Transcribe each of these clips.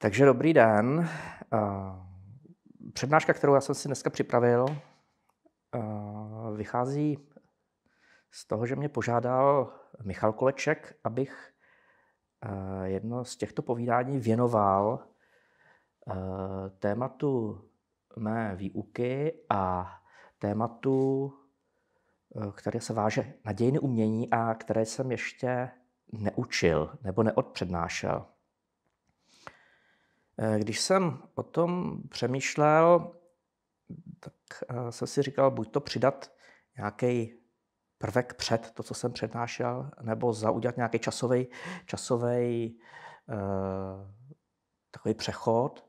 Takže dobrý den. Eh, přednáška, kterou já jsem si dneska připravil, eh, vychází z toho, že mě požádal Michal Koleček, abych eh, jedno z těchto povídání věnoval tématu mé výuky a tématu, které se váže na dějiny umění a které jsem ještě neučil nebo neodpřednášel. Eh, když jsem o tom přemýšlel, tak eh, jsem si říkal, buď to přidat nějaký prvek před to, co jsem přednášel, nebo zaudělat nějaký časový časovej, eh, takový přechod,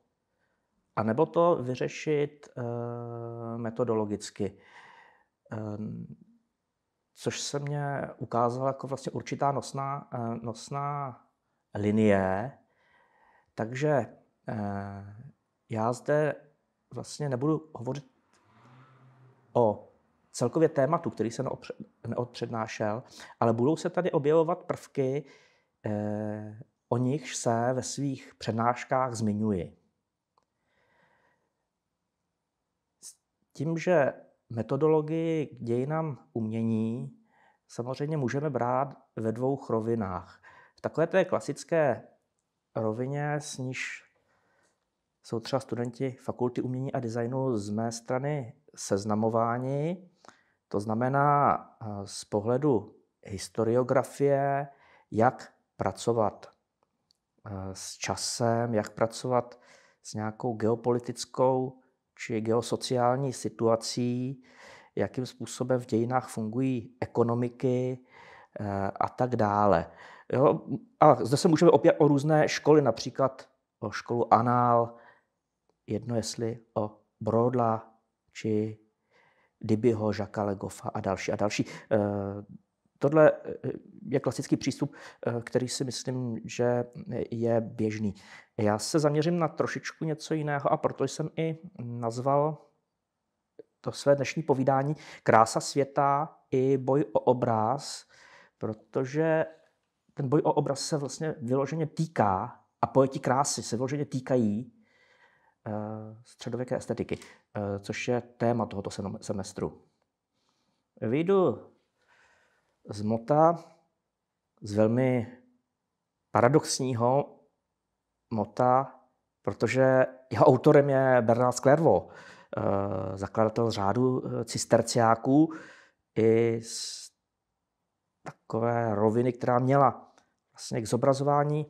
a nebo to vyřešit metodologicky. Ehm, což se mně ukázala jako vlastně určitá nosná, nosná linie. Takže Eh, já zde vlastně nebudu hovořit o celkově tématu, který jsem neodpřednášel, ale budou se tady objevovat prvky, eh, o nichž se ve svých přednáškách zmiňuji. S tím, že metodologii k dějinám umění samozřejmě můžeme brát ve dvou rovinách. V takové té klasické rovině, s níž jsou třeba studenti Fakulty umění a designu z mé strany seznamováni. To znamená eh, z pohledu historiografie, jak pracovat eh, s časem, jak pracovat s nějakou geopolitickou či geosociální situací, jakým způsobem v dějinách fungují ekonomiky eh, a tak dále. Jo? A zde se můžeme opět o různé školy, například o školu Anál, jedno jestli o Brodla či Dibyho, Žaka Legofa a další a další. Eh, tohle eh, je klasický přístup, eh, který si myslím, že je běžný. Já se zaměřím na trošičku něco jiného a proto jsem i nazval to své dnešní povídání Krása světa i boj o obraz, protože ten boj o obraz se vlastně vyloženě týká a pojetí krásy se vyloženě týkají Eh, středověké estetiky, eh, což je téma tohoto semestru. Vyjdu z mota z velmi paradoxního mota, protože jeho autorem je Bernard Sklervo, eh, zakladatel řádu cisterciáků i z takové roviny, která měla vlastně k zobrazování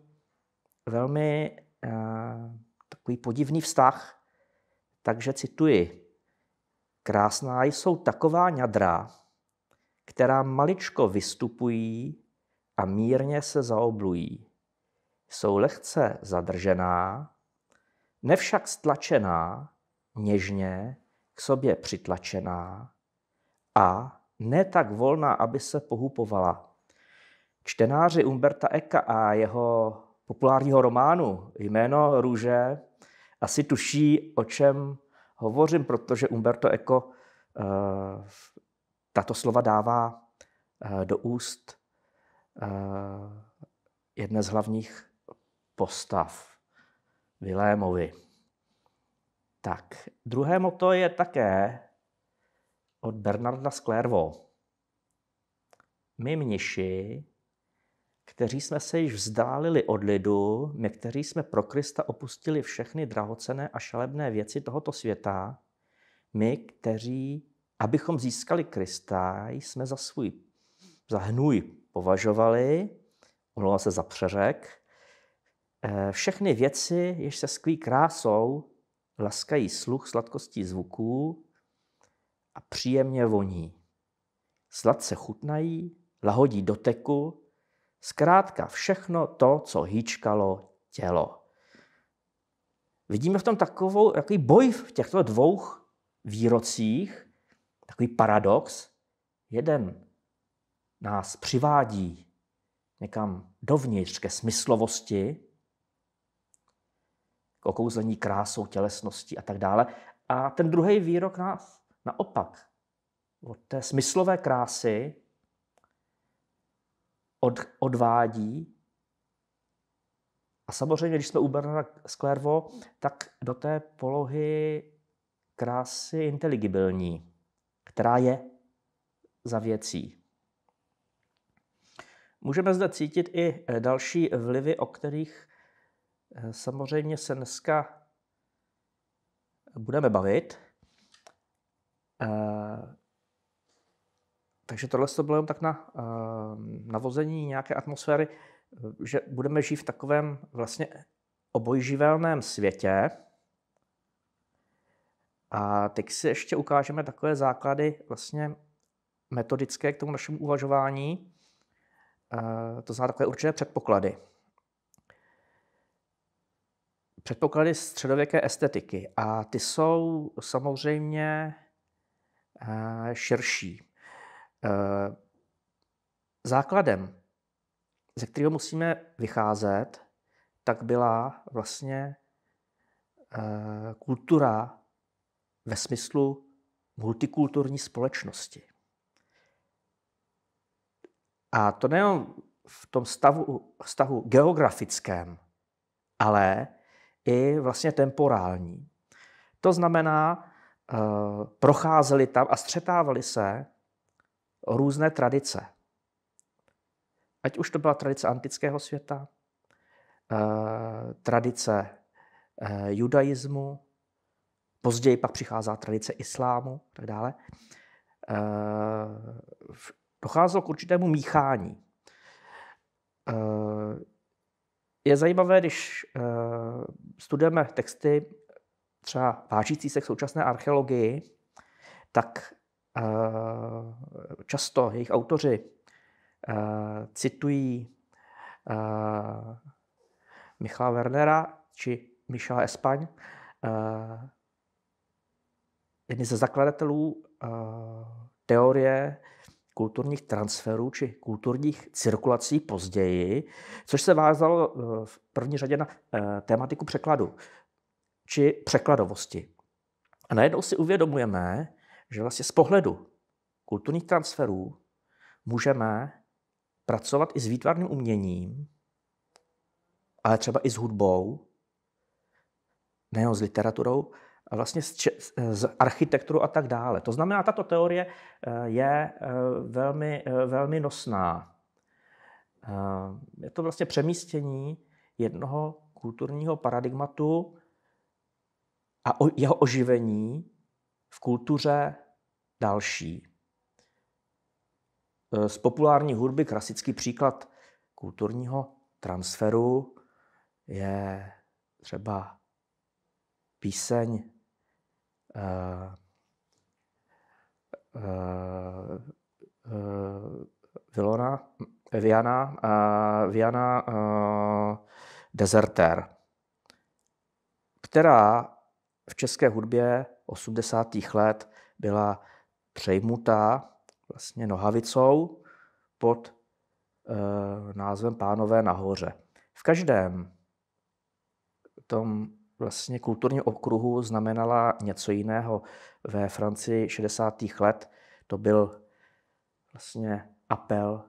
velmi takový podivný vztah. Takže cituji. Krásná jsou taková ňadra, která maličko vystupují a mírně se zaoblují. Jsou lehce zadržená, nevšak stlačená, něžně k sobě přitlačená a ne tak volná, aby se pohupovala. Čtenáři Umberta Eka a jeho populárního románu Jméno růže asi tuší, o čem hovořím, protože Umberto Eco eh, tato slova dává eh, do úst eh, jedné z hlavních postav, Vilémovi. Tak, druhé moto je také od Bernarda Sklervo. My mniši kteří jsme se již vzdálili od lidu, my, kteří jsme pro Krista opustili všechny drahocené a šalebné věci tohoto světa, my, kteří, abychom získali Krista, jsme za svůj, za hnůj považovali, omlouvám se za přeřek, eh, všechny věci, jež se skví krásou, laskají sluch sladkostí zvuků a příjemně voní. Sladce chutnají, lahodí doteku, Zkrátka všechno to, co hýčkalo tělo. Vidíme v tom takovou, takový boj v těchto dvou výrocích, takový paradox. Jeden nás přivádí někam dovnitř ke smyslovosti, k okouzlení krásou, tělesnosti a tak dále. A ten druhý výrok nás naopak od té smyslové krásy od, odvádí. A samozřejmě, když jsme u Bernarda Sklervo, tak do té polohy krásy inteligibilní, která je za věcí. Můžeme zde cítit i eh, další vlivy, o kterých eh, samozřejmě se dneska eh, budeme bavit. Takže tohle to bylo tak na eh, navození nějaké atmosféry, eh, že budeme žít v takovém vlastně obojživelném světě. A teď si ještě ukážeme takové základy vlastně metodické k tomu našemu uvažování. Eh, to znamená takové určité předpoklady. Předpoklady středověké estetiky. A ty jsou samozřejmě širší. Eh, základem, ze kterého musíme vycházet, tak byla vlastně eh, kultura ve smyslu multikulturní společnosti. A to nejen v tom stavu, stavu geografickém, ale i vlastně temporální. To znamená, eh, procházeli tam a střetávali se různé tradice. Ať už to byla tradice antického světa, eh, tradice eh, judaismu, později pak přichází tradice islámu a tak dále. Eh, docházelo k určitému míchání. Je zajímavé, když studujeme texty třeba vážící se k současné archeologii, tak často jejich autoři uh, citují uh, Michala Wernera či Michala Espaň, uh, eh, jedni ze zakladatelů uh, teorie kulturních transferů či kulturních cirkulací později, což se vázalo v první řadě na tématiku překladu či překladovosti. A najednou si uvědomujeme, že vlastně z pohledu kulturních transferů můžeme pracovat i s výtvarným uměním, ale třeba i s hudbou, nejenom s literaturou, a vlastně s, če- s architekturou a tak dále. To znamená, tato teorie eh, je eh, velmi, eh, velmi nosná. Je to vlastně přemístění jednoho kulturního paradigmatu a jeho oživení v kultuře další. Eh, z populární hudby klasický příklad kulturního transferu je třeba píseň uh, uh, uh, Vilona, Viana, uh, Viana uh, Deserter, která v české hudbě 80. let byla přejmutá vlastně nohavicou pod e, názvem Pánové nahoře. V každém tom vlastně kulturním okruhu znamenala něco jiného. Ve Francii 60. let to byl vlastně apel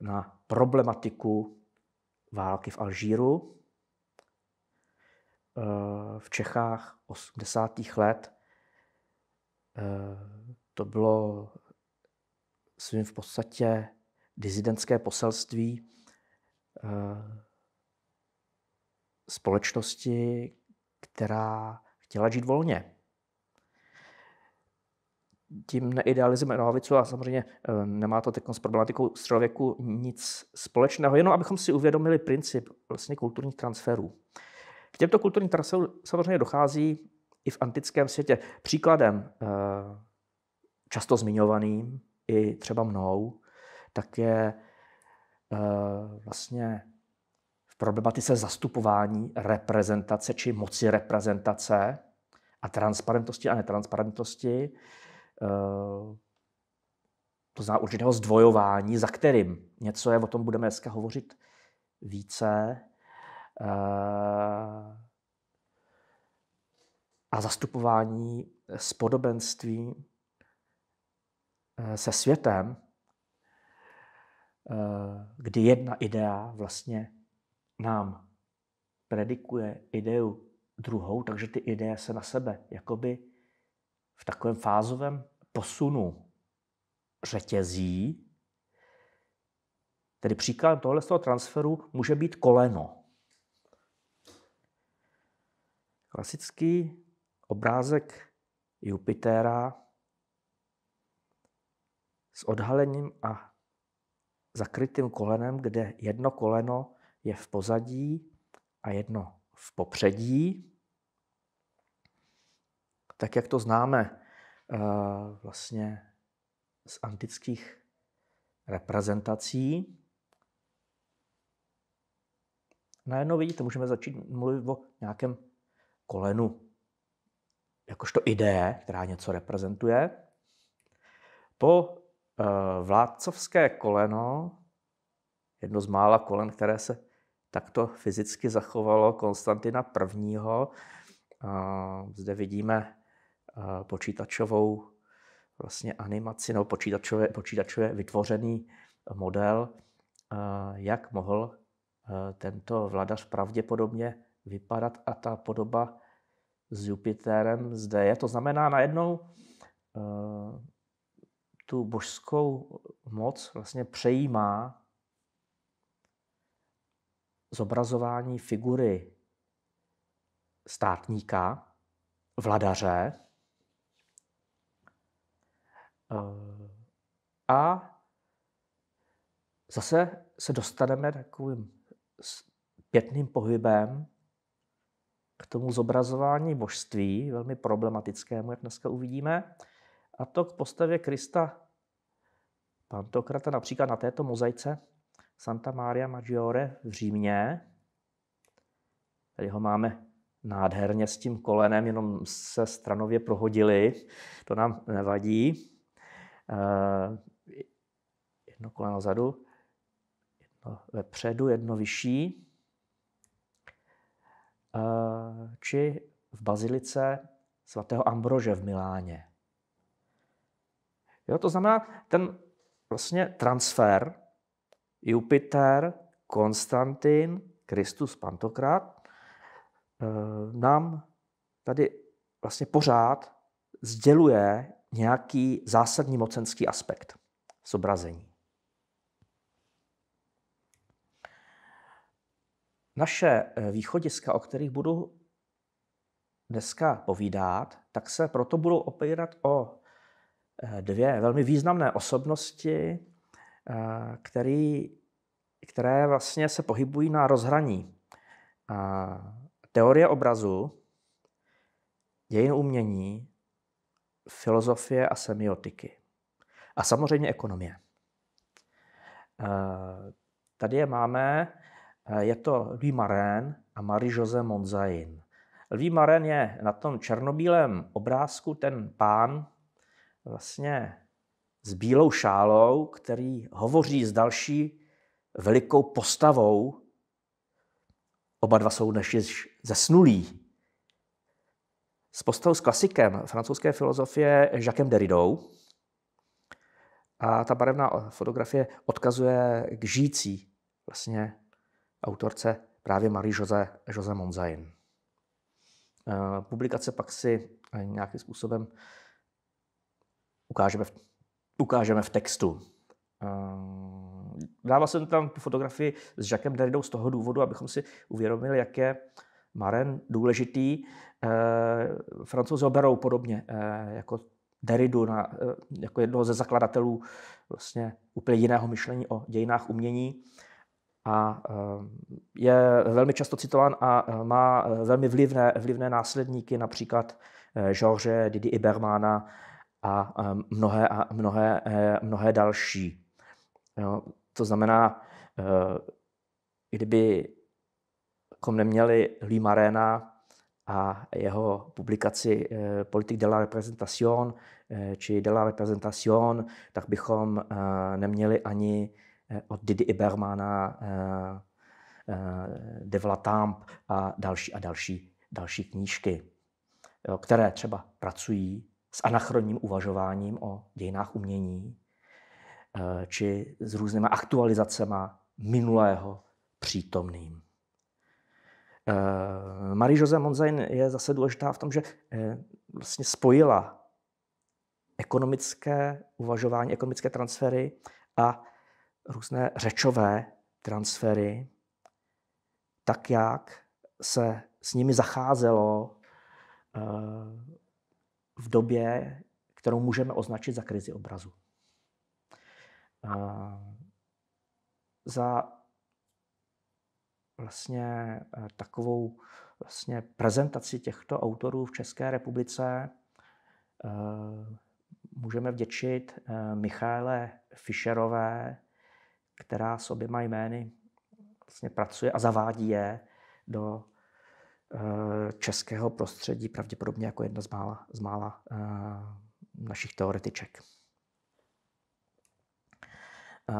na problematiku války v Alžíru. Eh, v Čechách 80. let eh, to bylo svým v podstatě dizidentské poselství eh, společnosti, která chtěla žít volně. Tím neidealizujeme Nohavicu a samozřejmě eh, nemá to teď s problematikou středověku nic společného, jenom abychom si uvědomili princip vlastně kulturních transferů. K těmto kulturním transferům samozřejmě dochází i v antickém světě. Příkladem eh, často zmiňovaným i třeba mnou, tak je eh, vlastně v problematice zastupování reprezentace či moci reprezentace a transparentnosti a netransparentnosti, eh, to zná určitého zdvojování, za kterým něco je, o tom budeme dneska hovořit více. Eh, a zastupování spodobenství Eh, se světem, eh, kdy jedna idea vlastně nám predikuje ideu druhou, takže ty ideje se na sebe jakoby v takovém fázovém posunu řetězí. Tedy příkladem tohle z toho transferu může být koleno. Klasický obrázek Jupitera s odhalením a zakrytým kolenem, kde jedno koleno je v pozadí a jedno v popředí. Tak jak to známe eh, vlastně z antických reprezentací. Najednou vidíte, můžeme začít mluvit o nějakém kolenu, jakožto ideje, která něco reprezentuje. Po Eh, vládcovské koleno, jedno z mála kolen, které se takto fyzicky zachovalo Konstantina I. Eh, zde vidíme eh, počítačovou vlastně animaci nebo počítačově, počítačově vytvořený model, jak mohl tento vladař pravděpodobně vypadat a ta podoba s Jupiterem zde je. To znamená najednou tu božskou moc vlastně přejímá zobrazování figury státníka, vladaře eh, a zase se dostaneme takovým pětným pohybem k tomu zobrazování božství, velmi problematickému, jak dneska uvidíme, a to k postavě Krista Pantokrata například na této mozaice Santa Maria Maggiore v Římě. Tady ho máme nádherně s tím kolenem, jenom se stranově prohodili, to nám nevadí. Eh, jedno koleno zadu, jedno vepředu, jedno vyšší. Eh, či v bazilice svatého Ambrože v Miláně. Jo, to znamená, ten vlastně transfer Jupiter, Konstantin, Kristus Pantokrat eh, nám tady vlastně pořád sděluje nějaký zásadní mocenský aspekt zobrazení. Naše eh, východiska, o kterých budu dneska povídat, tak se proto budou opírat o Eh, dvě velmi významné osobnosti, eh, který, které vlastně se pohybují na rozhraní eh, teorie obrazu, dějin umění, filozofie a semiotiky. A samozřejmě ekonomie. Tady je máme, je to Louis Marin a Marie-José Monzain. Louis Marin je na tom černobílém obrázku ten pán, vlastně s bílou šálou, který hovoří s další velikou postavou. Oba dva jsou dnes již zesnulí. S postavou s klasikem francouzské filozofie Jacquem Derridou. A ta barevná fotografie odkazuje k žijící vlastně autorce právě Marie Jose, Jose Monzain. Eh, publikace pak si nějakým způsobem ukážeme v, ukážeme v textu. Eh, dával jsem tam fotografii s Jacquem Derridou z toho důvodu, abychom si uvědomili, jak je Maren důležitý. Eh, Francouzi berou podobně eh, jako Derridu, na, jako jednoho ze zakladatelů vlastně úplně jiného myšlení o dějinách umění. A je velmi často citován a má velmi vlivné, vlivné následníky, například Georges Didi Ibermana, a mnohé, a mnohé, eh, mnohé další. Jo, to znamená, eh, kdyby kom jako neměli Lee Marena a jeho publikaci eh, Politik de la Representación či de la Representación, tak bychom neměli ani od Didi Ibermana de Vlatamp a další a další, další knížky, jo, které třeba pracují s anachronním uvažováním o dějinách umění eh, či s různýma aktualizacemi minulého přítomným. Eh, Marie josé Monzain je zase důležitá v tom, že eh, vlastně spojila ekonomické uvažování, ekonomické transfery a různé řečové transfery, tak jak se s nimi zacházelo v době, kterou můžeme označit za krizi obrazu. Za vlastně e, takovou vlastně prezentaci těchto autorů v České republice e, můžeme vděčit e, Michále Fischerové, která s oběma jmény vlastně pracuje a zavádí je do Eh, českého prostředí, pravděpodobně jako jedna z mála, z mála eh, našich teoretiček. Eh,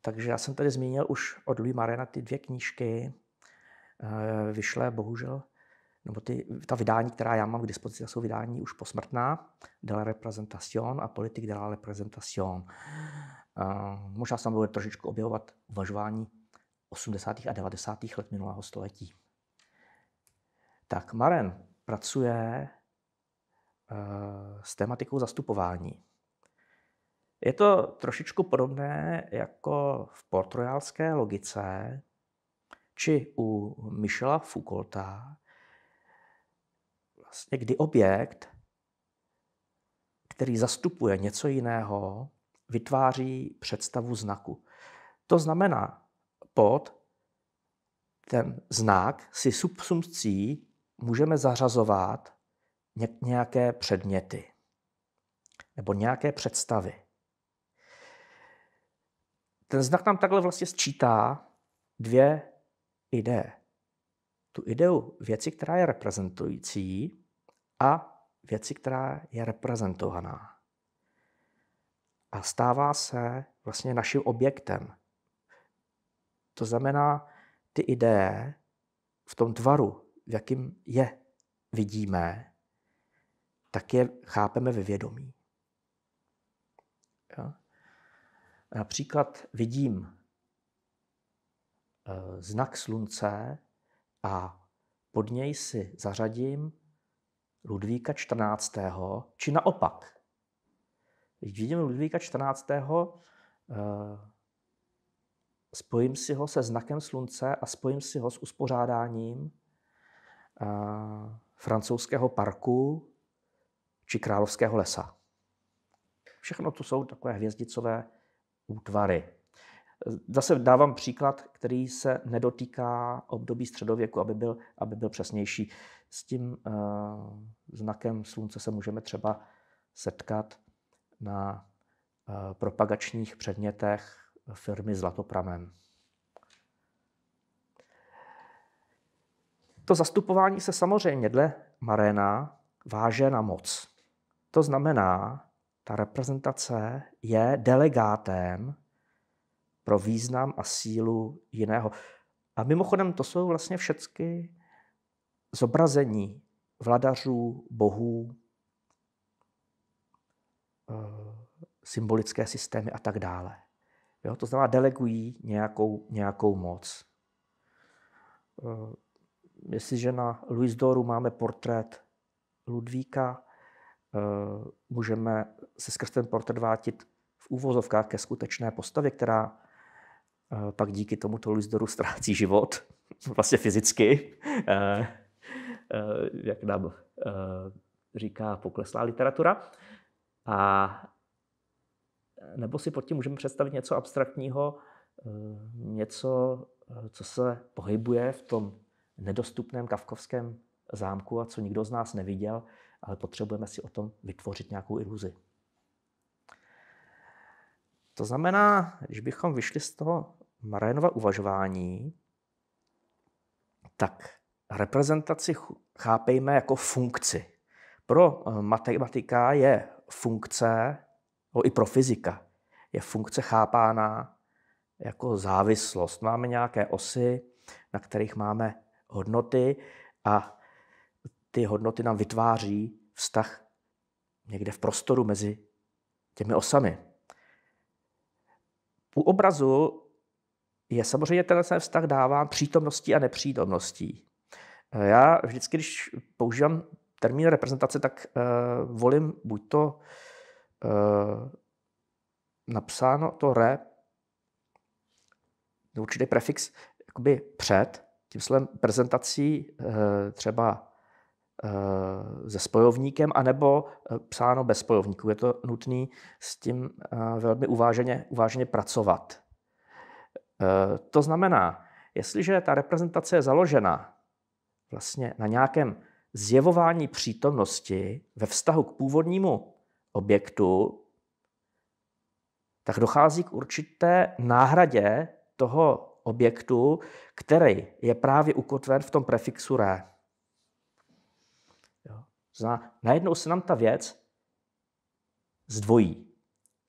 takže já jsem tady zmínil už od Louis Marena ty dvě knížky, vyšlé bohužel, nebo ty, ta vydání, která já mám k dispozici, jsou vydání už posmrtná, de la representation a politik de la representation. Možná se tam bude trošičku objevovat uvažování 80. a 90. let minulého století tak Maren pracuje eh, s tematikou zastupování. Je to trošičku podobné jako v portrojalské logice, či u Michela Foucaulta, vlastně kdy objekt, který zastupuje něco jiného, vytváří představu znaku. To znamená, pod ten znak si subsumpcí můžeme zařazovat nějaké předměty nebo nějaké představy. Ten znak nám takhle vlastně sčítá dvě ideje. Tu ideu věci, která je reprezentující a věci, která je reprezentovaná. A stává se vlastně naším objektem. To znamená, ty ideje v tom tvaru v jakým je vidíme, tak je chápeme ve vědomí. Jo? Například vidím eh, znak slunce a pod něj si zařadím Ludvíka 14. či naopak. Když vidím Ludvíka 14. Eh, spojím si ho se znakem slunce a spojím si ho s uspořádáním francouzského parku či královského lesa. Všechno to jsou takové hvězdicové útvary. Zase dávám příklad, který se nedotýká období středověku, aby byl, aby byl přesnější. S tím uh, znakem slunce se můžeme třeba setkat na uh, propagačních předmětech firmy Zlatopramen. To zastupování se samozřejmě dle Maréna váže na moc. To znamená, ta reprezentace je delegátem pro význam a sílu jiného. A mimochodem, to jsou vlastně všechny zobrazení vladařů, bohů, eh, symbolické systémy a tak dále. Jo? To znamená, delegují nějakou, nějakou moc. Eh, jestliže na Louis Doru máme portrét Ludvíka, eh, můžeme se skrz ten portrét vrátit v úvozovkách ke skutečné postavě, která eh, pak díky tomuto Louis Doru ztrácí život, vlastně fyzicky, eh, jak nám říká pokleslá literatura. A nebo si pod tím můžeme představit něco abstraktního, něco, co se pohybuje v tom nedostupném kavkovském zámku a co nikdo z nás neviděl, ale potřebujeme si o tom vytvořit nějakou iluzi. To znamená, když bychom vyšli z toho Marénova uvažování, tak reprezentaci chápejme jako funkci. Pro eh, matematika je funkce, no i pro fyzika, je funkce chápána jako závislost. Máme nějaké osy, na kterých máme hodnoty a ty hodnoty nám vytváří vztah někde v prostoru mezi těmi osami. U obrazu je samozřejmě tenhle ten vztah dáván přítomností a nepřítomností. Já vždycky, když používám termín reprezentace, tak uh, volím buď to uh, napsáno to re, určitý prefix, jakoby před, tím slovem prezentací eh, třeba eh, se spojovníkem, anebo eh, psáno bez spojovníků. Je to nutné s tím velmi uváženě, uváženě pracovat. To znamená, jestliže ta reprezentace je založena vlastně na nějakém zjevování přítomnosti ve vztahu k původnímu objektu, tak dochází k určité náhradě toho objektu, který je právě ukotven v tom prefixu re. Jo. Zná, najednou se nám ta věc zdvojí,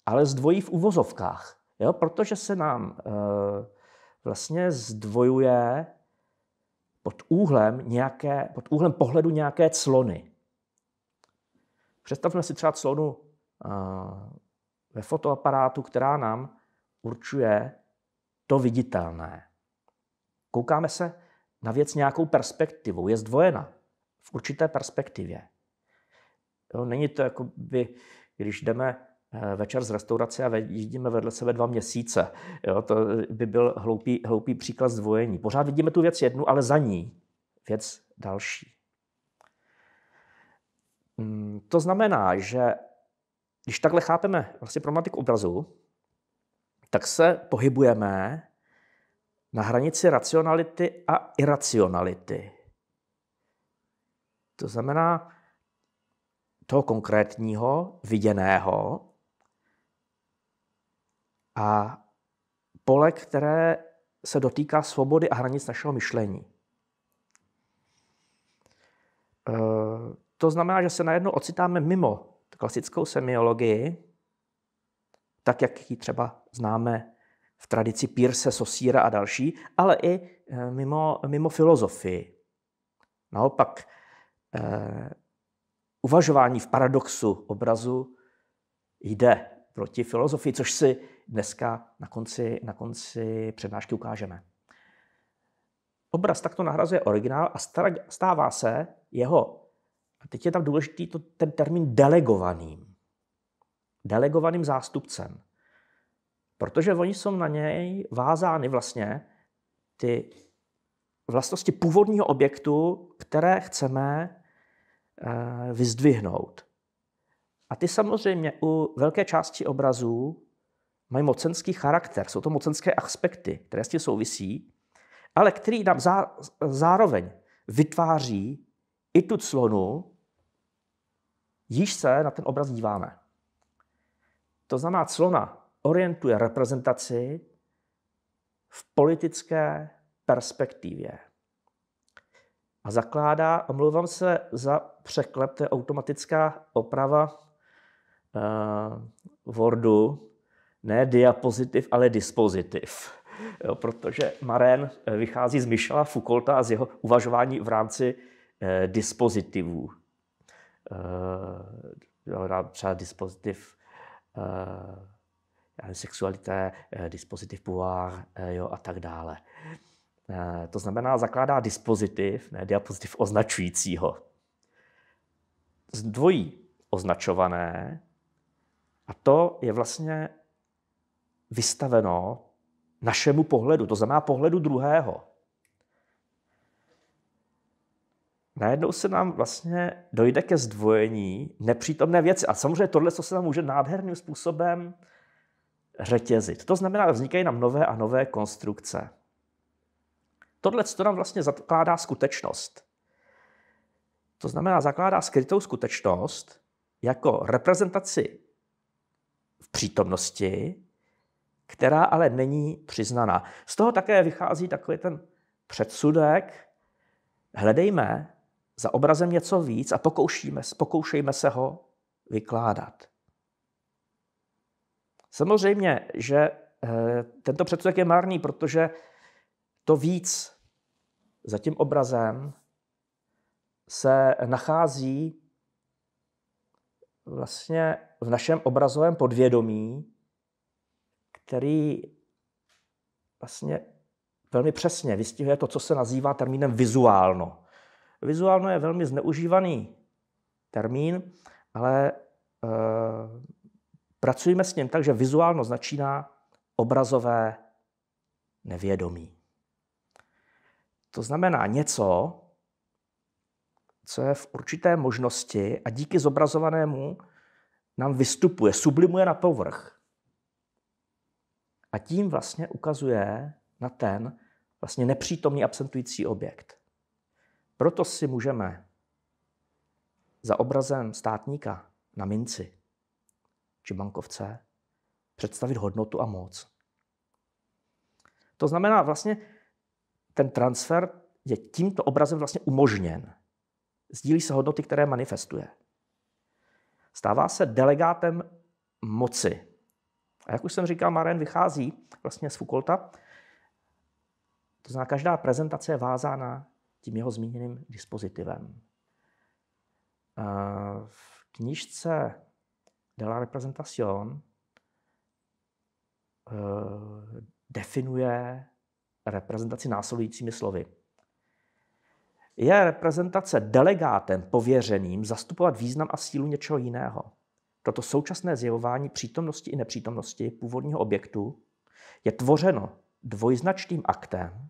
ale zdvojí v uvozovkách, jo, protože se nám e, vlastně zdvojuje pod úhlem, nějaké, pod úhlem pohledu nějaké clony. Představme si třeba clonu e, ve fotoaparátu, která nám určuje to viditelné. Koukáme se na věc nějakou perspektivou, je zdvojena v určité perspektivě. Jo, není to jako by, když jdeme eh, večer z restaurace a vidíme vedle sebe dva měsíce. Jo, to eh, by byl hloupý, hloupý příklad zdvojení. Pořád vidíme tu věc jednu, ale za ní věc další. Hmm, to znamená, že když takhle chápeme vlastně problematiku obrazu, tak se pohybujeme na hranici racionality a iracionality. To znamená toho konkrétního, viděného a pole, které se dotýká svobody a hranic našeho myšlení. E, to znamená, že se najednou ocitáme mimo klasickou semiologii, tak jak ji třeba známe v tradici Pírse, Sosíra a další, ale i eh, mimo, mimo filozofii. Naopak, eh, uvažování v paradoxu obrazu jde proti filozofii, což si dneska na konci, na konci přednášky ukážeme. Obraz takto nahrazuje originál a stává se jeho, a teď je tam důležitý to, ten termín delegovaným, delegovaným zástupcem protože oni jsou na něj vázány vlastně ty vlastnosti původního objektu, které chceme eh, vyzdvihnout. A ty samozřejmě u velké části obrazů mají mocenský charakter, jsou to mocenské aspekty, které s tím souvisí, ale který nám zá, zároveň vytváří i tu clonu, již se na ten obraz díváme. To znamená, clona orientuje reprezentaci v politické perspektivě. A zakládá, omlouvám se za překlep, to je automatická oprava uh, Wordu, ne diapozitiv, ale dispozitiv. Jo, protože Maren vychází z Michela Foucaulta a z jeho uvažování v rámci uh, dispozitivů. Uh, třeba dispozitiv uh, Eh, sexualité, eh, dispozitiv pouvoir eh, jo, a tak dále. To znamená, zakládá dispozitiv, ne diapozitiv označujícího. Zdvojí označované a to je vlastně vystaveno našemu pohledu, to znamená pohledu druhého. Najednou se nám vlastně dojde ke zdvojení nepřítomné věci. A samozřejmě tohle co se nám může nádherným způsobem řetězit. To znamená, vznikají nám nové a nové konstrukce. Tohle to nám vlastně zakládá skutečnost. To znamená, zakládá skrytou skutečnost jako reprezentaci v přítomnosti, která ale není přiznaná. Z toho také vychází takový ten předsudek, hledejme za obrazem něco víc a pokoušíme, pokoušejme se ho vykládat. Samozřejmě, že eh, tento předsudek je marný, protože to víc za tím obrazem se nachází vlastně v našem obrazovém podvědomí, který vlastně velmi přesně vystihuje to, co se nazývá termínem vizuálno. Vizuálno je velmi zneužívaný termín, ale eh, Pracujeme s ním tak, že vizuálno začíná obrazové nevědomí. To znamená něco, co je v určité možnosti a díky zobrazovanému nám vystupuje, sublimuje na povrch. A tím vlastně ukazuje na ten vlastně nepřítomný absentující objekt. Proto si můžeme za obrazem státníka na minci či bankovce, představit hodnotu a moc. To znamená vlastně, ten transfer je tímto obrazem vlastně umožněn. Sdílí se hodnoty, které manifestuje. Stává se delegátem moci. A jak už jsem říkal, Maren vychází vlastně z Fukulta. To znamená, každá prezentace je vázána tím jeho zmíněným dispozitivem. Eh, v knižce de la representación uh, eh, definuje reprezentaci následujícími slovy. Je reprezentace delegátem pověřeným zastupovat význam a sílu něčeho jiného. Toto současné zjevování přítomnosti i nepřítomnosti původního objektu je tvořeno dvojznačným aktem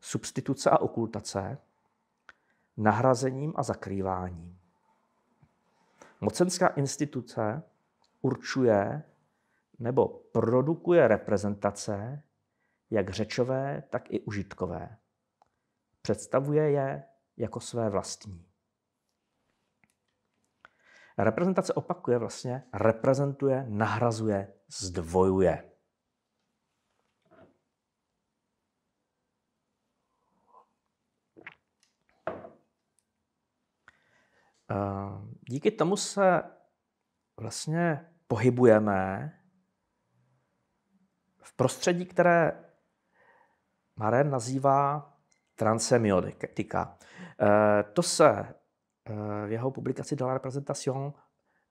substituce a okultace, nahrazením a zakrýváním. Mocenská instituce určuje nebo produkuje reprezentace, jak řečové, tak i užitkové. Představuje je jako své vlastní. Reprezentace opakuje vlastně, reprezentuje, nahrazuje, zdvojuje. Ehm, díky tomu se vlastně pohybujeme v prostředí, které Maren nazývá transemiotika. Eh, to se eh, v jeho publikaci Dollar la Representation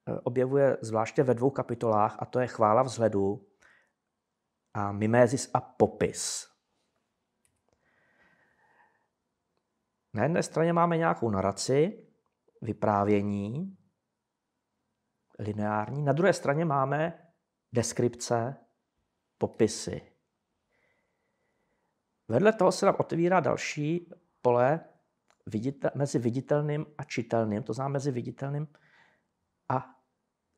eh, objevuje zvláště ve dvou kapitolách, a to je chvála vzhledu a mimézis a popis. Na jedné straně máme nějakou naraci, vyprávění, lineární. Na druhé straně máme deskripce, popisy. Vedle toho se nám otevírá další pole vidite, mezi viditelným a čitelným, to znamená mezi viditelným a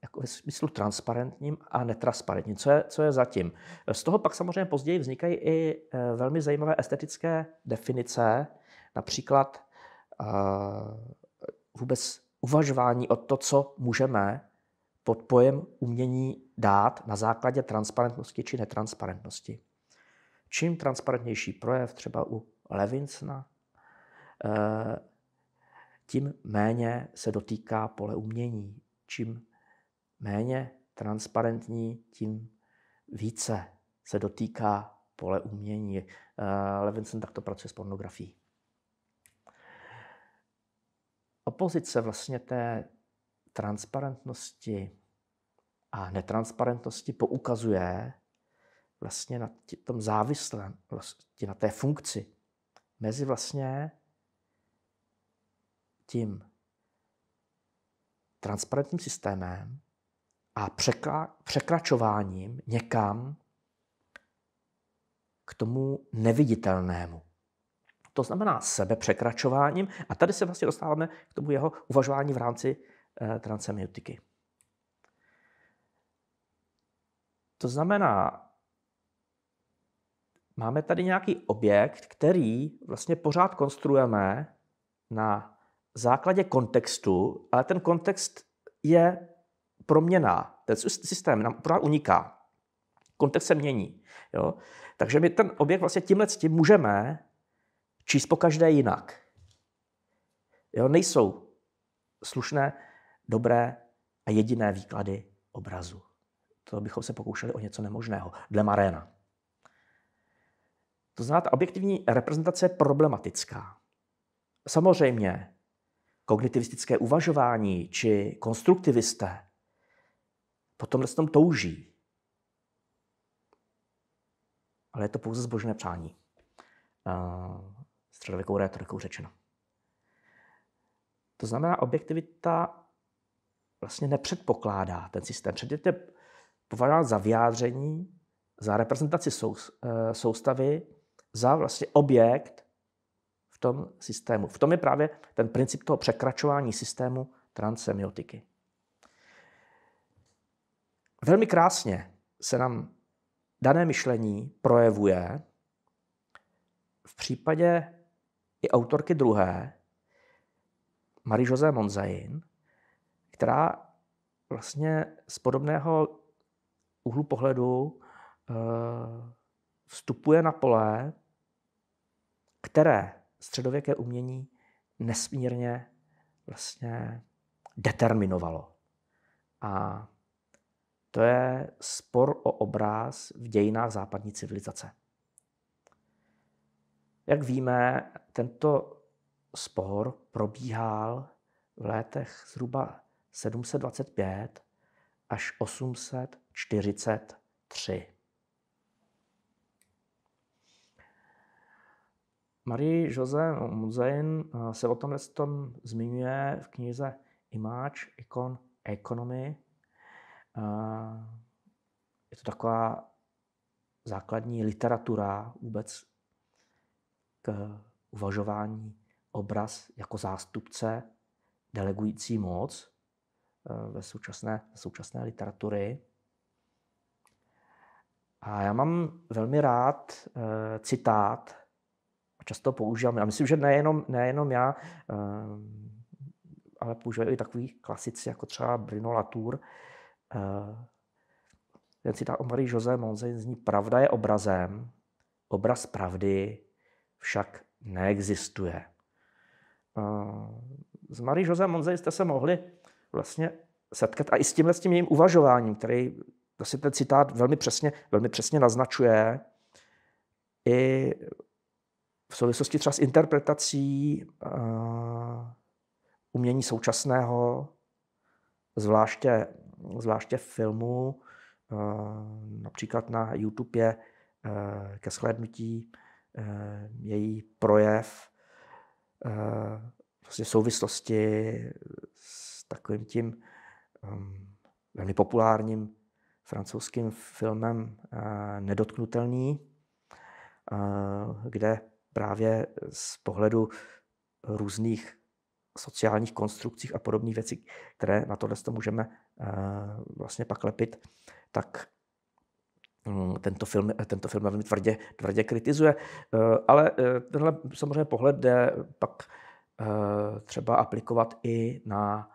jako ve smyslu transparentním a netransparentním. Co je, co je zatím? Z toho pak samozřejmě později vznikají i e, velmi zajímavé estetické definice, například uh, vůbec uvažování o to, co můžeme pod pojem umění dát na základě transparentnosti či netransparentnosti. Čím transparentnější projev, třeba u Levinsna, eh, tím méně se dotýká pole umění. Čím méně transparentní, tím více se dotýká pole umění. Eh, Levinson takto pracuje s pornografií. Opozice vlastně té transparentnosti a netransparentnosti poukazuje vlastně na tě, tom závislém, vlastně na té funkci mezi vlastně tím transparentním systémem a překla, překračováním někam k tomu neviditelnému. To znamená sebe překračováním a tady se vlastně dostáváme k tomu jeho uvažování v rámci Eh, transemiotiky. To znamená, máme tady nějaký objekt, který vlastně pořád konstruujeme na základě kontextu, ale ten kontext je proměná. Ten systém nám pořád uniká. Kontext se mění. Jo? Takže my ten objekt vlastně tímhle tím můžeme číst po každé jinak. Jo? Nejsou slušné dobré a jediné výklady obrazu. To bychom se pokoušeli o něco nemožného. Dle Maréna. To znamená, ta objektivní reprezentace je problematická. Samozřejmě kognitivistické uvažování či konstruktivisté potom se tom touží. Ale je to pouze zbožné přání. Středověkou rétorikou řečeno. To znamená, objektivita vlastně nepředpokládá ten systém. Předmět je považován za vyjádření, za reprezentaci sou, eh, soustavy, za vlastně objekt v tom systému. V tom je právě ten princip toho překračování systému transsemiotiky. Velmi krásně se nám dané myšlení projevuje v případě i autorky druhé, Marie-José Monzain, která vlastně z podobného úhlu pohledu eh, vstupuje na pole, které středověké umění nesmírně vlastně determinovalo. A to je spor o obraz v dějinách západní civilizace. Jak víme, tento spor probíhal v letech zhruba 725 až 843. Marie Jose Muzein eh, se o tomhle tom zmiňuje v knize Image, Icon, Economy. Eh, je to taková základní literatura vůbec k uvažování obraz jako zástupce delegující moc. Eh, ve současné, ve současné literatury. A já mám velmi rád e, citát, a často používám, a myslím, že nejenom, nejenom já, e, ale používají i takový klasici, jako třeba Bruno Latour. E, ten citát o Marie José Monze zní, pravda je obrazem, obraz pravdy však neexistuje. E, z Marie José Monze jste se mohli vlastně setkat. A i s tímhle s tím jejím uvažováním, který vlastně ten citát velmi přesně, velmi přesně naznačuje, i v souvislosti třeba s interpretací uh, umění současného, zvláště, zvláště filmu, uh, například na YouTube je uh, ke shlédnutí uh, její projev uh, vlastně v souvislosti takovým tím um, velmi populárním francouzským filmem uh, Nedotknutelný, uh, kde právě z pohledu různých sociálních konstrukcích a podobných věcí, které na tohle můžeme uh, vlastně pak lepit, tak mm, tento film, tento film velmi tvrdě, tvrdě kritizuje. Ale tenhle samozřejmě pohled jde pak třeba aplikovat i na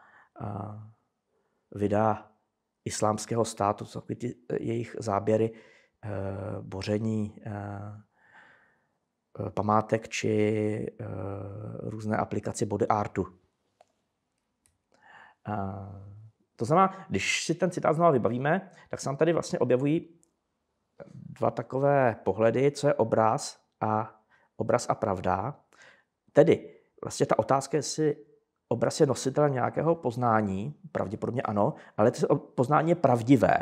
videa islámského státu, co ty eh, jejich záběry eh, boření eh, památek či různé aplikaci body artu. to znamená, když si ten citát znovu vybavíme, tak se nám tady vlastně objevují dva takové pohledy, co je obraz a obraz a pravda. Tedy vlastně ta otázka, jestli obraz je nositel nějakého poznání, pravděpodobně ano, ale to poznání je pravdivé.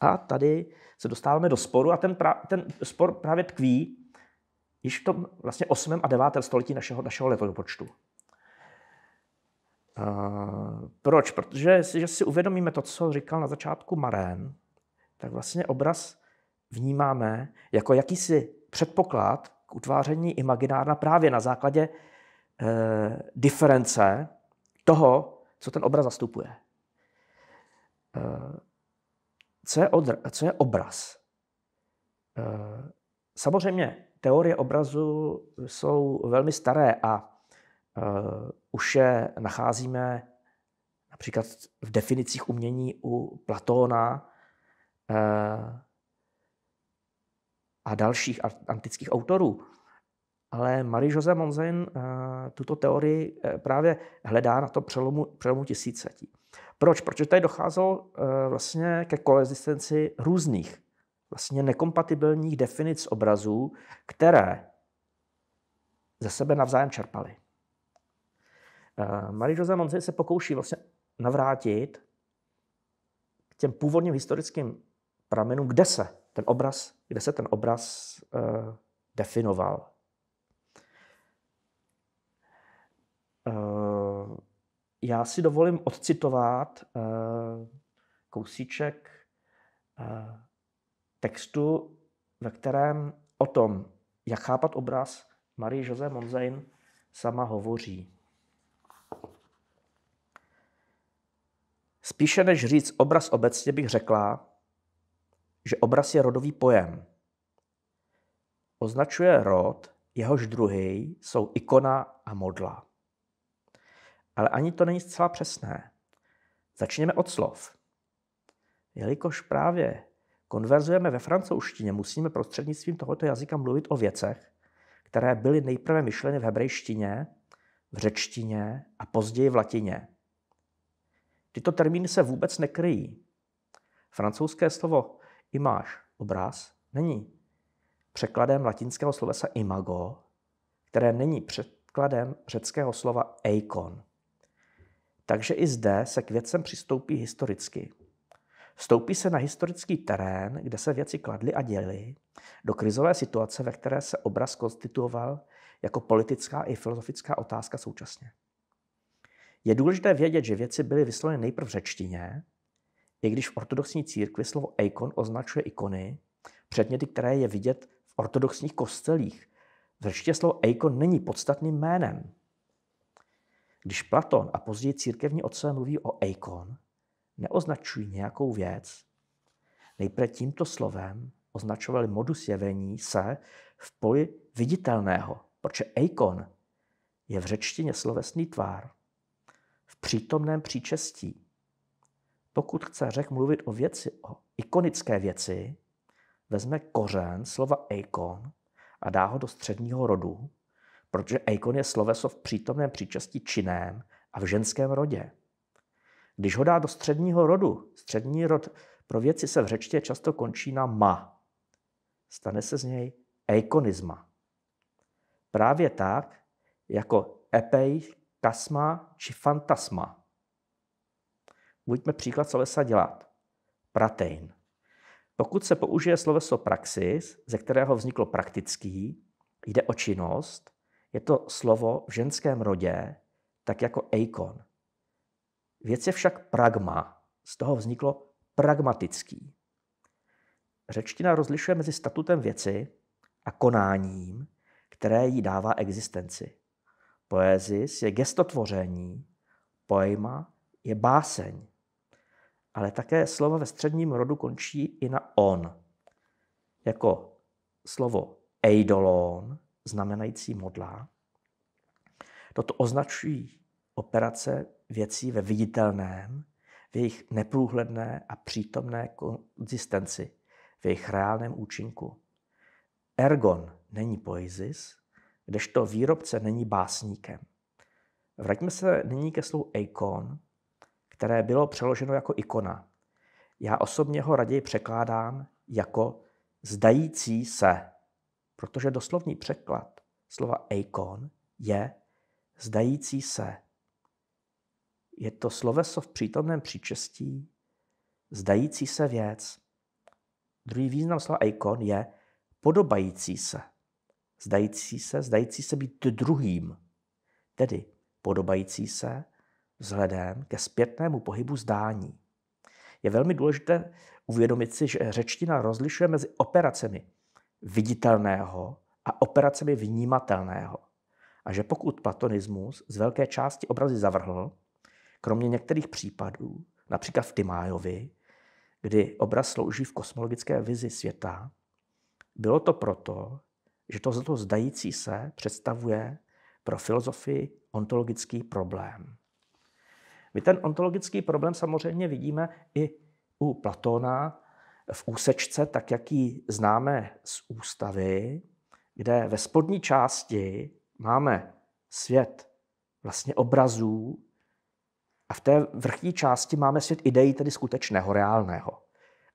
A tady se dostáváme do sporu a ten, pra, ten spor právě tkví již v tom vlastně 8. a 9. století našeho, našeho letopočtu. Uh, proč? Protože jestliže si uvědomíme to, co říkal na začátku Marén, tak vlastně obraz vnímáme jako jakýsi předpoklad k utváření imaginárna právě na základě uh, diference toho, co ten obraz zastupuje. Eh, co je, odr- co je obraz? Eh, samozřejmě teorie obrazu jsou velmi staré a eh, už je nacházíme například v definicích umění u Platóna a dalších antických autorů. Ale Marie-José Monzain eh, tuto teorii eh, právě hledá na to přelomu, přelomu tisíciletí. Proč? Protože tady docházelo eh, vlastně ke koexistenci různých, vlastně nekompatibilních definic obrazů, které ze sebe navzájem čerpaly. Marie-José Monzain se pokouší vlastně navrátit k těm původním historickým pramenům, kde se ten obraz, kde se ten obraz definoval, Eh, já si dovolím odcitovat eh, kousíček eh, textu, ve kterém o tom, jak chápat obraz, Marie José Monzein sama hovoří. Spíše než říct obraz obecně bych řekla, že obraz je rodový pojem. Označuje rod, jehož druhy jsou ikona a modla ale ani to není zcela přesné. Začněme od slov. Jelikož právě konverzujeme ve francouzštině, musíme prostřednictvím tohoto jazyka mluvit o věcech, které byly nejprve myšleny v hebrejštině, v řečtině a později v latině. Tyto termíny se vůbec nekryjí. Francouzské slovo imáš, obraz, není překladem latinského slovesa imago, které není překladem řeckého slova eikon takže i zde se k věcem přistoupí historicky. Vstoupí se na historický terén, kde se věci kladly a děly, do krizové situace, ve které se obraz konstituoval jako politická i filozofická otázka současně. Je důležité vědět, že věci byly vysloveny nejprve v řečtině, i když v ortodoxní církvi slovo ikon označuje ikony, předměty, které je vidět v ortodoxních kostelích. V řečtině slovo ikon není podstatným jménem. Když Platon a později církevní otce mluví o eikon, neoznačují nějakou věc, nejprve tímto slovem označovali modus jevení se v poli viditelného, protože eikon je v řečtině slovesný tvár, v přítomném příčestí. Pokud chce řek mluvit o věci, o ikonické věci, vezme kořen slova eikon a dá ho do středního rodu, protože eikon je sloveso v přítomném příčasti činném a v ženském rodě. Když ho dá do středního rodu, střední rod pro věci se v řečtě často končí na ma. Stane se z něj eikonizma. Právě tak, jako epej, kasma či fantasma. Uvidíme příklad slovesa dělat. Pratein. Pokud se použije sloveso praxis, ze kterého vzniklo praktický, jde o činnost, je to slovo v ženském rodě, tak jako eikon. Věc je však pragma. Z toho vzniklo pragmatický. Řečtina rozlišuje mezi statutem věci a konáním, které jí dává existenci. Poezis je gestotvoření, pojma je báseň. Ale také slova ve středním rodu končí i na on, jako slovo eidolon, znamenající modla. Toto označují operace věcí ve viditelném, v jejich neprůhledné a přítomné konzistenci, v jejich reálném účinku. Ergon není poezis, kdežto výrobce není básníkem. Vraťme se nyní ke slovu ikon, které bylo přeloženo jako ikona. Já osobně ho raději překládám jako zdající se protože doslovný překlad slova eikon je zdající se. Je to sloveso v přítomném příčestí zdající se věc. Druhý význam slova eikon je podobající se. Zdající se, zdající se být druhým. Tedy podobající se vzhledem ke zpětnému pohybu zdání. Je velmi důležité uvědomit si, že řečtina rozlišuje mezi operacemi viditelného a operacemi vnímatelného. A že pokud platonismus z velké části obrazy zavrhl, kromě některých případů, například v Timájovi, kdy obraz slouží v kosmologické vizi světa, bylo to proto, že to za to zdající se představuje pro filozofii ontologický problém. My ten ontologický problém samozřejmě vidíme i u Platona v úsečce, tak jak ji známe z ústavy, kde ve spodní části máme svět vlastně obrazů a v té vrchní části máme svět ideí, tedy skutečného, reálného.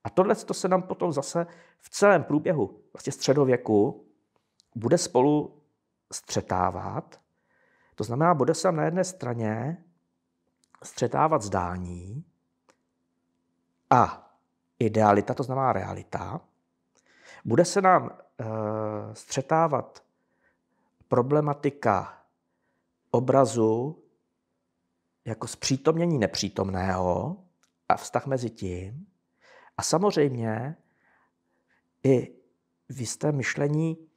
A tohle to se nám potom zase v celém průběhu vlastně středověku bude spolu střetávat. To znamená, bude se na jedné straně střetávat zdání a idealita, to znamená realita, bude se nám e, střetávat problematika obrazu jako zpřítomnění nepřítomného a vztah mezi tím. A samozřejmě i v jistém myšlení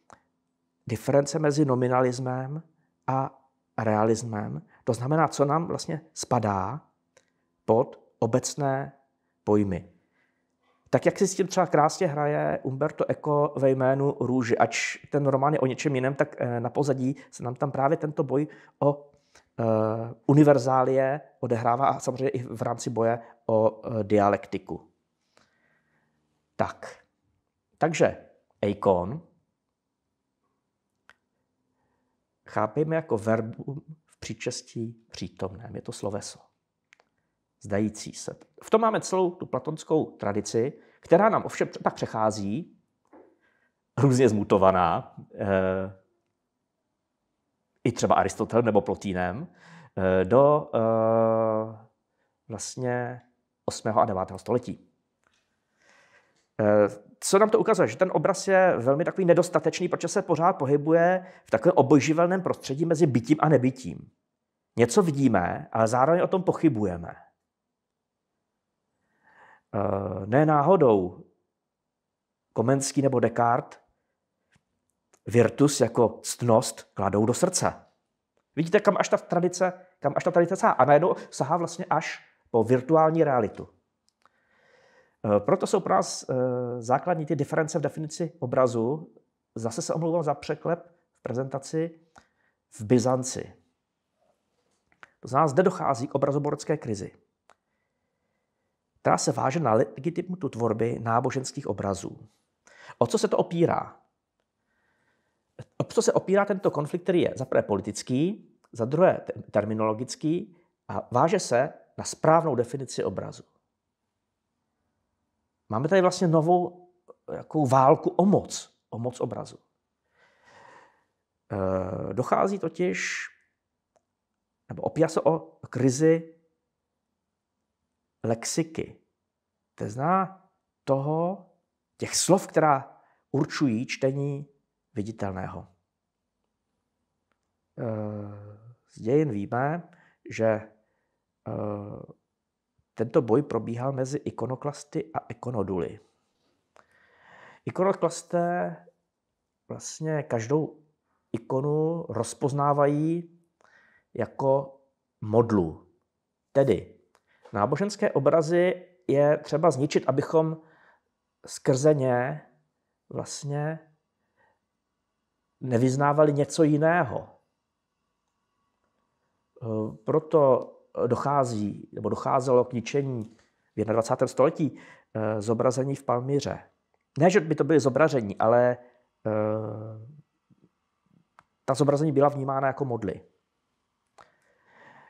diference mezi nominalismem a realismem. To znamená, co nám vlastně spadá pod obecné pojmy tak jak si s tím třeba krásně hraje Umberto Eco ve jménu Růži, ač ten román je o něčem jiném, tak eh, na pozadí se nám tam právě tento boj o eh, univerzálie odehrává a samozřejmě i v rámci boje o eh, dialektiku. Tak, takže eikon chápejme jako verbum v příčestí přítomném, je to sloveso zdající se. V tom máme celou tu platonskou tradici, která nám ovšem pak přechází, různě zmutovaná, e, i třeba Aristotel nebo Plotínem, e, do e, vlastně 8. a 9. století. Co nám to ukazuje? Že ten obraz je velmi takový nedostatečný, protože se pořád pohybuje v takovém obojživelném prostředí mezi bytím a nebytím. Něco vidíme, ale zároveň o tom pochybujeme. Eh, ne náhodou Komenský nebo Descartes virtus jako ctnost kladou do srdce. Vidíte, kam až ta tradice, kam až ta tradice sahá. A najednou sahá vlastně až po virtuální realitu. Eh, proto jsou pro nás eh, základní ty diference v definici obrazu. Zase se omlouvám za překlep v prezentaci v Byzanci. To nás zde dochází k obrazoborecké krizi která se váže na legitimitu tvorby náboženských obrazů. O co se to opírá? O co se opírá tento konflikt, který je za prvé politický, za druhé terminologický a váže se na správnou definici obrazu. Máme tady vlastně novou jakou válku o moc, o moc obrazu. E, dochází totiž, nebo opírá se o krizi lexiky, to zná toho, těch slov, která určují čtení viditelného. Eh, z dějin víme, že eh, tento boj probíhal mezi ikonoklasty a ikonoduly. Ikonoklasté vlastně každou ikonu rozpoznávají jako modlu, tedy Náboženské obrazy je třeba zničit, abychom skrze ně vlastně nevyznávali něco jiného. Eh, proto dochází, nebo docházelo k ničení v 21. století eh, zobrazení v Palmíře. Ne, že by to byly zobrazení, ale eh, ta zobrazení byla vnímána jako modly.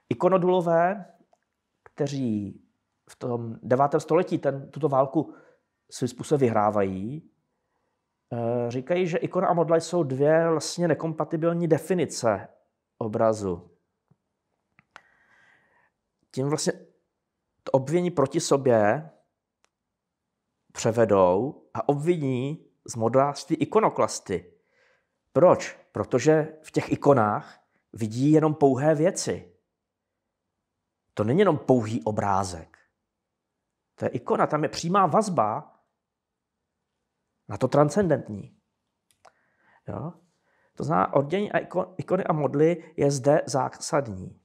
Ikonodulové kteří v tom 9. století ten, tuto válku svým způsobem vyhrávají, eh, říkají, že ikona a modla jsou dvě vlastně nekompatibilní definice obrazu. Tím vlastně to obvění proti sobě převedou a obviní z modlářství ikonoklasty. Proč? Protože v těch ikonách vidí jenom pouhé věci to není jenom pouhý obrázek. To je ikona, tam je přímá vazba na to transcendentní. Jo? To znamená, oddělení a ikon, ikony a modly je zde zásadní.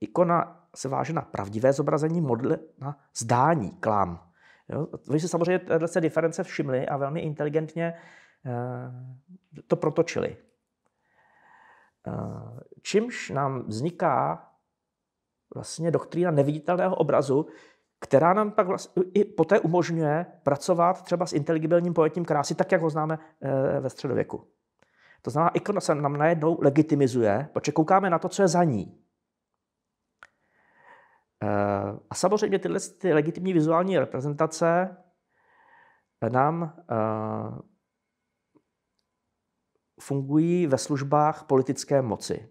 Ikona se váže na pravdivé zobrazení, modly na zdání, klam. Jo? Vy si samozřejmě téhle se diference všimli a velmi inteligentně e, to protočili. E, čímž nám vzniká vlastně doktrína neviditelného obrazu, která nám pak vlastně i poté umožňuje pracovat třeba s inteligibilním pojetím krásy, tak jak ho známe eh, ve středověku. To znamená, ikona se nám najednou legitimizuje, protože koukáme na to, co je za ní. Eh, a samozřejmě tyhle ty legitimní vizuální reprezentace nám eh, fungují ve službách politické moci.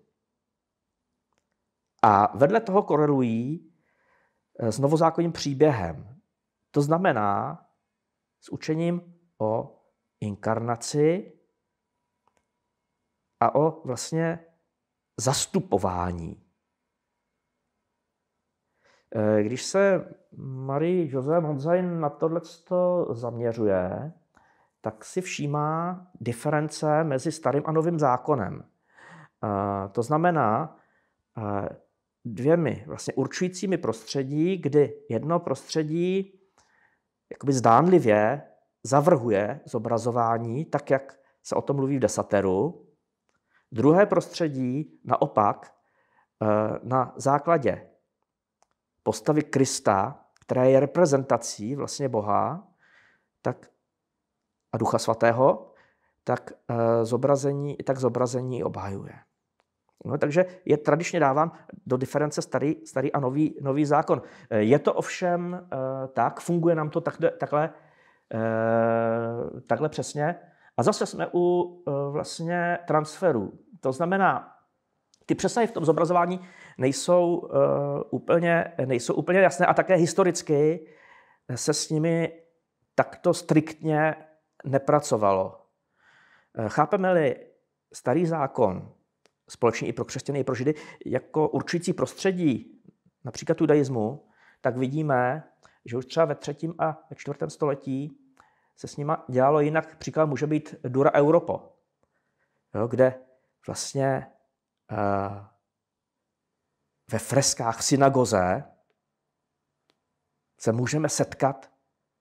A vedle toho korelují eh, s novozákonním příběhem. To znamená s učením o inkarnaci a o vlastně zastupování. Eh, když se Marie Jose Monzain na tohle zaměřuje, tak si všímá diference mezi starým a novým zákonem. Eh, to znamená, dvěmi vlastně určujícími prostředí, kdy jedno prostředí jakoby zdánlivě zavrhuje zobrazování, tak jak se o tom mluví v desateru. Druhé prostředí naopak eh, na základě postavy Krista, která je reprezentací vlastně Boha tak, a Ducha Svatého, tak eh, zobrazení, tak zobrazení obhajuje. No, takže je tradičně dáván do diference starý, starý a nový, nový zákon. Eh, je to ovšem uh, tak, funguje nám to takhle, takhle, uh, takhle přesně. A zase jsme u uh, vlastně transferu. To znamená, ty přesahy v tom zobrazování nejsou, uh, úplně, nejsou úplně jasné a také historicky se s nimi takto striktně nepracovalo. Chápeme-li starý zákon společně i pro křesťany, i pro židy, jako určující prostředí například judaismu, tak vidíme, že už třeba ve třetím a ve čtvrtém století se s nima dělalo jinak. Příklad může být Dura Europo, jo, kde vlastně uh, ve freskách v synagoze se můžeme setkat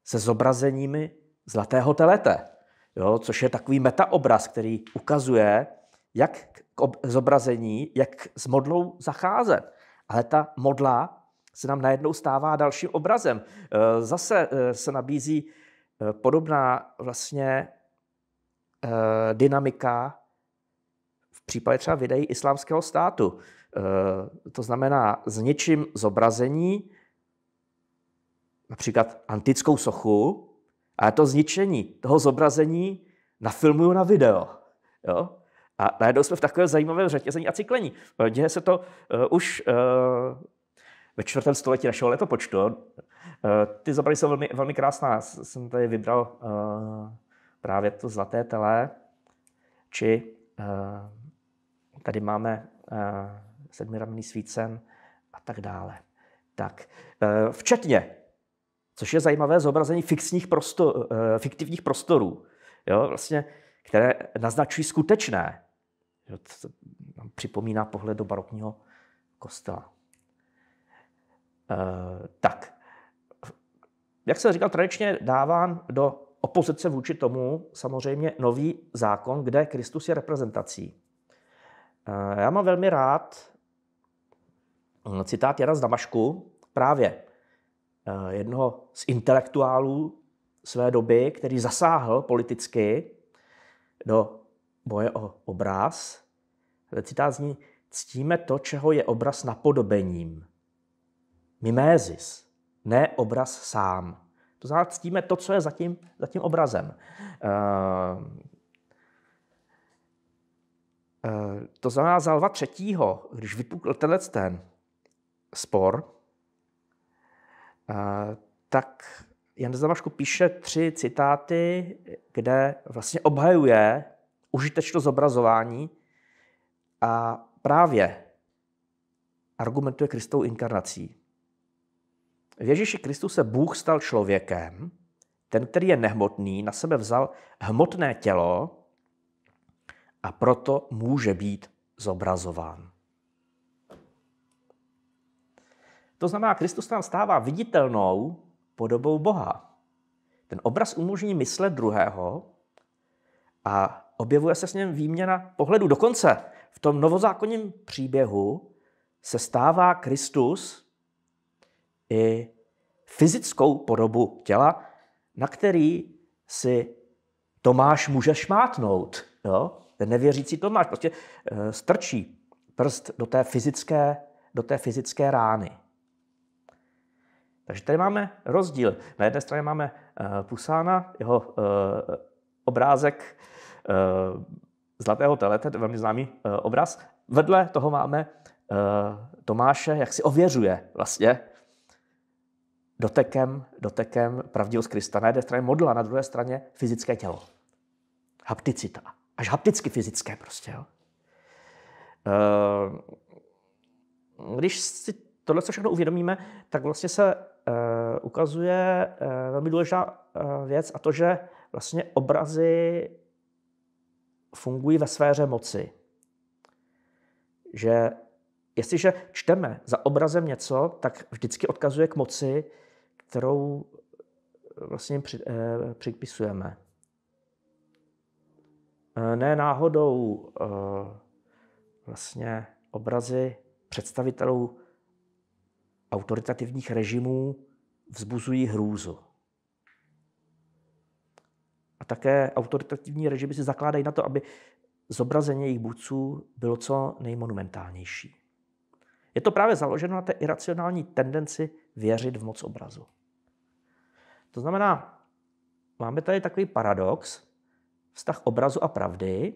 se zobrazeními zlatého telete, jo, což je takový metaobraz, který ukazuje, jak k zobrazení, jak s modlou zacházet. Ale ta modla se nám najednou stává dalším obrazem. Eh, zase eh, se nabízí eh, podobná vlastně dynamika v případě třeba videí islámského státu. To znamená s něčím zobrazení, například antickou sochu, a to zničení toho zobrazení nafilmuju na video. Jo? A najednou jsme v takové zajímavé řetězení a cyklení. Děje se to uh, už uh, ve čtvrtém století našeho letopočtu. Uh, ty zobrazy jsou velmi, velmi krásná. Já jsem tady vybral uh, právě to zlaté tele, či uh, tady máme uh, sedmiramenný svícen a tak dále. Tak, uh, včetně, což je zajímavé zobrazení fixních prostor, uh, fiktivních prostorů, jo, vlastně, které naznačují skutečné, Jo, to nám no, připomíná pohled do barokního kostela. E, tak, jak se říkal, tradičně dáván do opozice vůči tomu samozřejmě nový zákon, kde Kristus je reprezentací. E, já mám velmi rád eh, citát Jana z Damašku, právě jednoho z intelektuálů své doby, který zasáhl politicky do boje o obraz. Citát zní, ctíme to, čeho je obraz napodobením. Mimézis, ne obraz sám. To znamená, ctíme to, co je za tím, za tím obrazem. Uh, to znamená, za Lva třetího, když vypukl tenhle ten spor, eh, tak Jan Zavašku píše tři citáty, kde vlastně obhajuje užitečnost zobrazování a právě argumentuje Kristou inkarnací. V Ježíši Kristu se Bůh stal člověkem, ten, který je nehmotný, na sebe vzal hmotné tělo a proto může být zobrazován. To znamená, Kristus nám stává viditelnou podobou Boha. Ten obraz umožní mysle druhého a objevuje se s ním výměna pohledu. Dokonce v tom novozákonním příběhu se stává Kristus i fyzickou podobu těla, na který si Tomáš může šmátnout. Jo? Ten nevěřící Tomáš prostě eh, strčí prst do té fyzické, do té fyzické rány. Takže tady máme rozdíl. Na jedné straně máme eh, Pusána, jeho eh, obrázek Eh, zlatého telete, to je velmi známý eh, obraz. Vedle toho máme eh, Tomáše, jak si ověřuje vlastně dotekem, dotekem pravdivost Krista. Na jedné straně modla, na druhé straně fyzické tělo. Hapticita. Až hapticky fyzické prostě. Jo. Když si tohle všechno uvědomíme, tak vlastně se ukazuje velmi důležitá věc a to, že vlastně obrazy fungují ve sféře moci. Že jestliže čteme za obrazem něco, tak vždycky odkazuje k moci, kterou eh, vlastně při, eh, připisujeme. Eh, ne náhodou eh, vlastně obrazy představitelů autoritativních režimů vzbuzují hrůzu také autoritativní režimy si zakládají na to, aby zobrazení jejich vůdců bylo co nejmonumentálnější. Je to právě založeno na té iracionální tendenci věřit v moc obrazu. To znamená, máme tady takový paradox, vztah obrazu a pravdy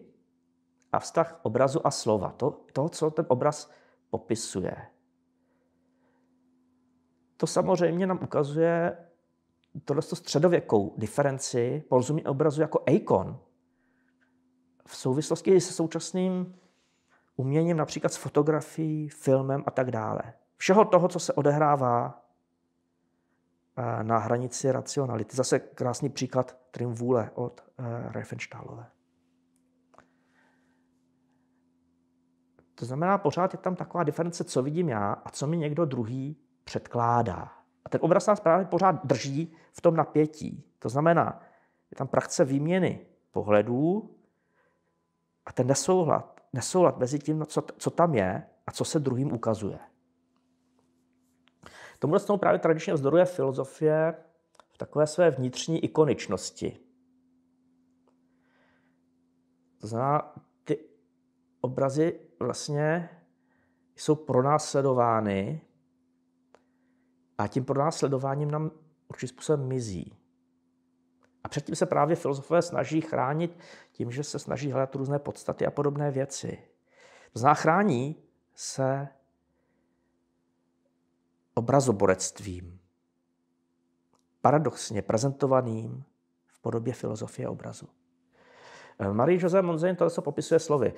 a vztah obrazu a slova, to, to co ten obraz popisuje. To samozřejmě nám ukazuje tohle středověkou diferenci porozumí obrazu jako ikon v souvislosti se současným uměním, například s fotografií, filmem a tak dále. Všeho toho, co se odehrává eh, na hranici racionality. Zase krásný příklad Trimvůle od eh, Reifenstahlové. To znamená, pořád je tam taková diference, co vidím já a co mi někdo druhý předkládá. A ten obraz nás právě pořád drží v tom napětí. To znamená, je tam praxe výměny pohledů a ten nesouhlad, nesouhlad mezi tím, co, co tam je a co se druhým ukazuje. Tomu tomu právě tradičně vzdoruje filozofie v takové své vnitřní ikoničnosti. To znamená, ty obrazy vlastně jsou pronásledovány a tím pro nás sledováním nám určitým způsobem mizí. A předtím se právě filozofové snaží chránit tím, že se snaží hledat různé podstaty a podobné věci. To se obrazoborectvím, paradoxně prezentovaným v podobě filozofie obrazu. Eh, Marie José Monzain to se popisuje slovy.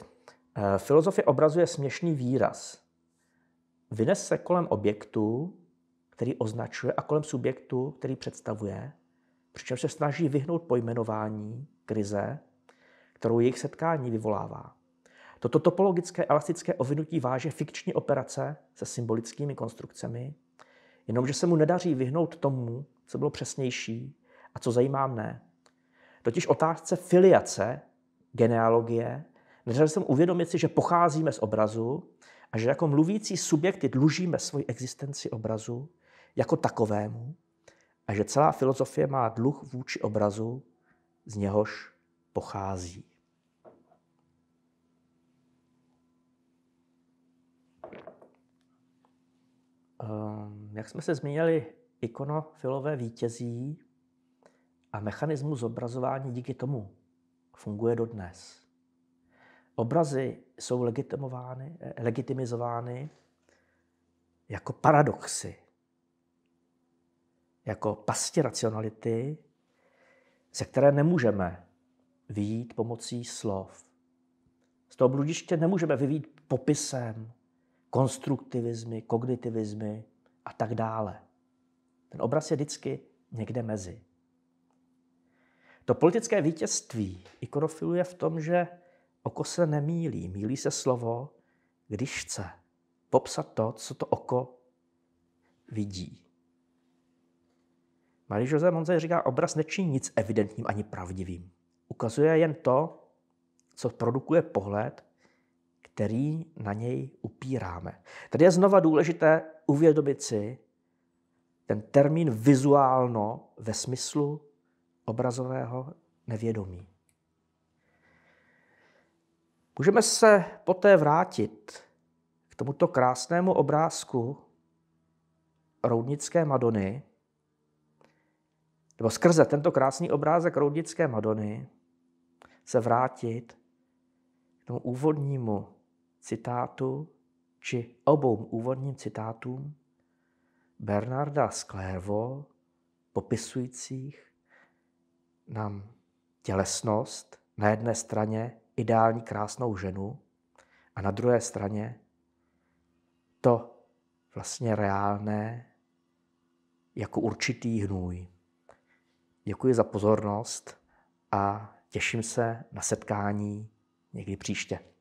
Eh, filozofie obrazu je směšný výraz. vynese se kolem objektu, který označuje, a kolem subjektu, který představuje, přičemž se snaží vyhnout pojmenování krize, kterou jejich setkání vyvolává. Toto topologické elastické ovinutí váže fikční operace se symbolickými konstrukcemi, jenomže se mu nedaří vyhnout tomu, co bylo přesnější a co zajímá mne. Totiž otázce filiace, genealogie, nedaří se mu uvědomit si, že pocházíme z obrazu a že jako mluvící subjekty dlužíme svoji existenci obrazu, jako takovému a že celá filozofie má dluh vůči obrazu, z něhož pochází. Ehm, jak jsme se zmínili, ikonofilové vítězí a mechanismus zobrazování díky tomu funguje dodnes. Obrazy jsou legitimovány, legitimizovány jako paradoxy, jako pasti racionality, ze které nemůžeme vyjít pomocí slov. Z toho bludiště nemůžeme vyvít popisem, konstruktivismy, kognitivismy a tak dále. Ten obraz je vždycky někde mezi. To politické vítězství ikonofilu je v tom, že oko se nemílí. Mílí se slovo, když chce popsat to, co to oko vidí. Marie Jose Monze říká, obraz nečiní nic evidentním ani pravdivým. Ukazuje jen to, co produkuje pohled, který na něj upíráme. Tady je znova důležité uvědomit si ten termín vizuálno ve smyslu obrazového nevědomí. Můžeme se poté vrátit k tomuto krásnému obrázku roudnické Madony, nebo skrze tento krásný obrázek roudické Madony se vrátit k tomu úvodnímu citátu, či obou úvodním citátům Bernarda Sklévo, popisujících nám tělesnost, na jedné straně ideální krásnou ženu a na druhé straně to vlastně reálné jako určitý hnůj. Děkuji za pozornost a těším se na setkání někdy příště.